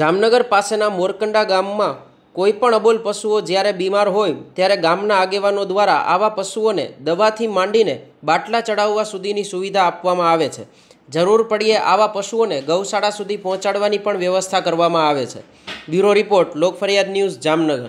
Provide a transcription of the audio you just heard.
જામનગર પાસેના મોરકંડા ગામમાં કોઈ પણ અબોલ પશુઓ જ્યારે બીમાર હોય ત્યારે ગામના આગેવાનો દ્વારા આવા પશુઓને દવાથી માંડીને બાટલા ચડાવવા સુધીની સુવિધા આપવામાં આવે છે જરૂર પડીએ આવા પશુઓને ગૌશાળા સુધી પહોંચાડવાની પણ વ્યવસ્થા કરવામાં આવે છે બ્યુરો રિપોર્ટ લોકફરિયાદ ન્યૂઝ જામનગર